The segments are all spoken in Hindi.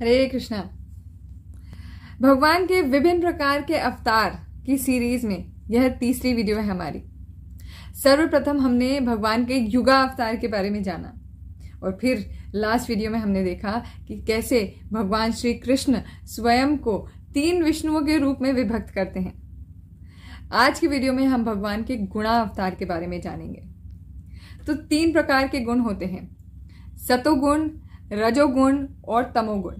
हरे कृष्णा भगवान के विभिन्न प्रकार के अवतार की सीरीज में यह तीसरी वीडियो है हमारी सर्वप्रथम हमने भगवान के युगा अवतार के बारे में जाना और फिर लास्ट वीडियो में हमने देखा कि कैसे भगवान श्री कृष्ण स्वयं को तीन विष्णुओं के रूप में विभक्त करते हैं आज की वीडियो में हम भगवान के गुणा अवतार के बारे में जानेंगे तो तीन प्रकार के गुण होते हैं सतोगुण रजोगुण और तमोगुण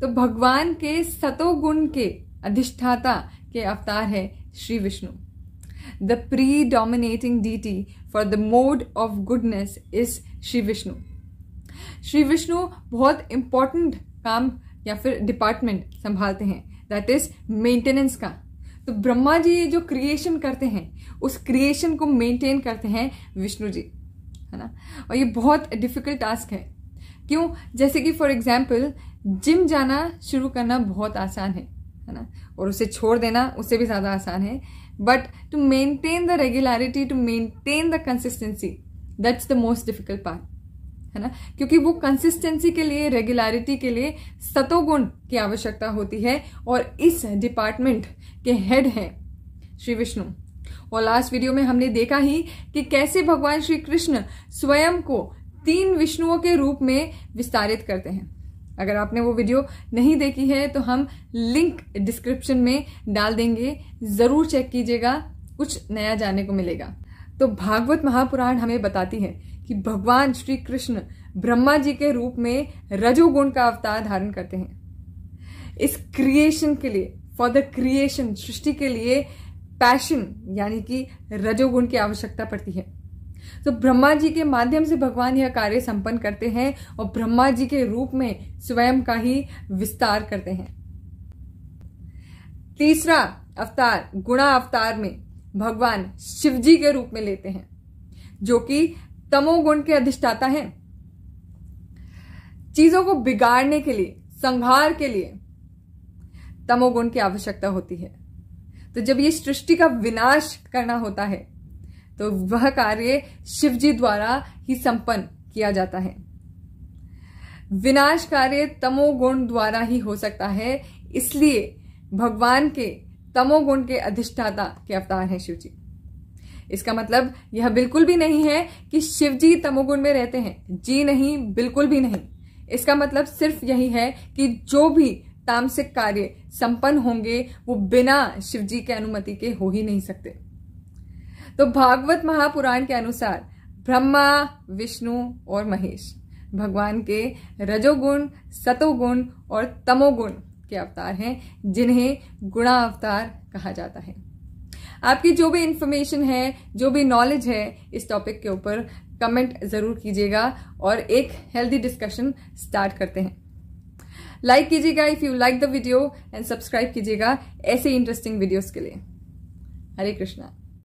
तो भगवान के सतोगुण के अधिष्ठाता के अवतार है Shri Vishnu the predominating deity for the mode of goodness is Shri Vishnu Shri Vishnu बहुत इंपॉर्टेंट काम या फिर डिपार्टमेंट संभालते हैं दैट इज मेंटेनेंस का तो ब्रह्मा जी जो क्रिएशन करते हैं उस क्रिएशन को मेंटेन करते हैं विष्णु जी है ना और ये बहुत डिफिकल्ट टास्क है क्यों जैसे कि फॉर एग्जाम्पल जिम जाना शुरू करना बहुत आसान है है ना और उसे छोड़ देना उससे भी ज़्यादा आसान है but to maintain the regularity to maintain the consistency that's the most difficult part है ना क्योंकि वो कंसिस्टेंसी के लिए रेगुलरिटी के लिए सतोगुण की आवश्यकता होती है और इस डिपार्टमेंट के हेड हैं श्री विष्णु और लास्ट वीडियो में हमने देखा ही कि कैसे भगवान श्री कृष्ण स्वयं को तीन विष्णुओं के रूप में विस्तारित करते हैं अगर आपने वो वीडियो नहीं देखी है तो हम लिंक डिस्क्रिप्शन में डाल देंगे ज़रूर चेक कीजिएगा कुछ नया जानने को मिलेगा तो भागवत महापुराण हमें बताती है कि भगवान श्री कृष्ण ब्रह्मा जी के रूप में रजोगुण का अवतार धारण करते हैं इस क्रिएशन के लिए फॉर द क्रिएशन सृष्टि के लिए पैशन यानी कि रजोगुण की आवश्यकता पड़ती है तो ब्रह्मा जी के माध्यम से भगवान यह कार्य संपन्न करते हैं और ब्रह्मा जी के रूप में स्वयं का ही विस्तार करते हैं तीसरा अवतार गुणा अवतार में भगवान शिव जी के रूप में लेते हैं जो कि तमोगुण के अधिष्ठाता हैं चीजों को बिगाड़ने के लिए संहार के लिए तमोगुण की आवश्यकता होती है तो जब ये सृष्टि का विनाश करना होता है तो वह कार्य शिवजी द्वारा ही संपन्न किया जाता है विनाश कार्य तमोगुण द्वारा ही हो सकता है इसलिए भगवान के तमोगुण के अधिष्ठाता के अवतार हैं शिवजी इसका मतलब यह बिल्कुल भी नहीं है कि शिवजी तमोगुण में रहते हैं जी नहीं बिल्कुल भी नहीं इसका मतलब सिर्फ यही है कि जो भी तामसिक कार्य संपन्न होंगे वो बिना शिवजी के अनुमति के हो ही नहीं सकते तो भागवत महापुराण के अनुसार ब्रह्मा विष्णु और महेश भगवान के रजोगुण सतोगुण और तमोगुण के अवतार हैं जिन्हें गुणा अवतार कहा जाता है आपकी जो भी इंफॉर्मेशन है जो भी नॉलेज है इस टॉपिक के ऊपर कमेंट ज़रूर कीजिएगा और एक हेल्दी डिस्कशन स्टार्ट करते हैं लाइक कीजिएगा if you like the video and subscribe कीजिएगा ऐसे इंटरेस्टिंग वीडियोस के लिए हरे कृष्णा